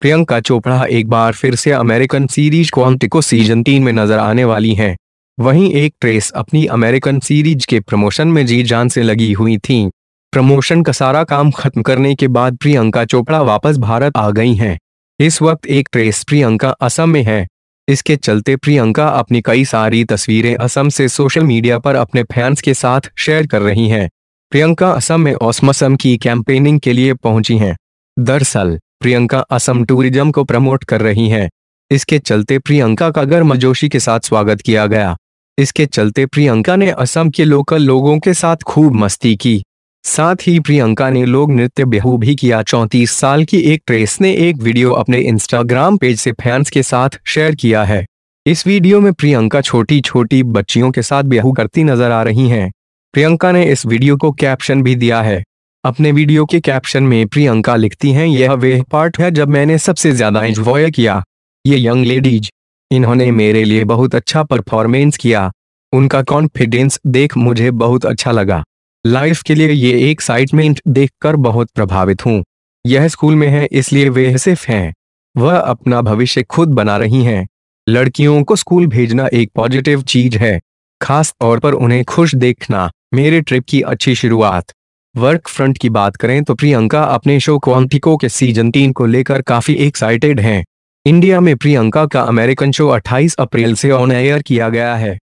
प्रियंका चोपड़ा एक बार फिर से अमेरिकन सीरीज क्वांटिको सीजन तीन में नजर आने वाली हैं वहीं एक ट्रेस अपनी अमेरिकन सीरीज के प्रमोशन में जी जान से लगी हुई थी प्रमोशन का सारा काम खत्म करने के बाद प्रियंका चोपड़ा वापस भारत आ गई हैं इस वक्त एक ट्रेस प्रियंका असम में है इसके चलते प्रियंका अपनी कई सारी तस्वीरें असम से सोशल मीडिया पर अपने फैंस के साथ शेयर कर रही हैं प्रियंका असम में ओसमसम की कैंपेनिंग के लिए पहुंची हैं दरअसल प्रियंका असम टूरिज्म को प्रमोट कर रही हैं इसके चलते प्रियंका का गर्मजोशी के साथ स्वागत किया गया इसके चलते प्रियंका ने असम के लोकल लोगों के साथ खूब मस्ती की साथ ही प्रियंका ने लोग नृत्य बेहू भी किया चौंतीस साल की एक ट्रेस ने एक वीडियो अपने इंस्टाग्राम पेज से फैंस के साथ शेयर किया है इस वीडियो में प्रियंका छोटी छोटी बच्चियों के साथ बेहू करती नजर आ रही हैं प्रियंका ने इस वीडियो को कैप्शन भी दिया है अपने वीडियो के कैप्शन में प्रियंका लिखती हैं यह वे पार्ट है जब मैंने सबसे ज्यादा एंजॉय किया ये यंग लेडीज इन्होंने मेरे लिए बहुत अच्छा परफॉर्मेंस किया उनका कॉन्फिडेंस देख मुझे बहुत अच्छा लगा लाइफ के लिए ये एक्साइटमेंट देखकर बहुत प्रभावित हूँ यह स्कूल में है इसलिए वे सिर्फ हैं वह अपना भविष्य खुद बना रही हैं लड़कियों को स्कूल भेजना एक पॉजिटिव चीज है खास तौर पर उन्हें खुश देखना मेरे ट्रिप की अच्छी शुरुआत वर्क फ्रंट की बात करें तो प्रियंका अपने शो क्वांटिको के सीजन तीन को लेकर काफी एक्साइटेड हैं। इंडिया में प्रियंका का अमेरिकन शो 28 अप्रैल से ऑन एयर किया गया है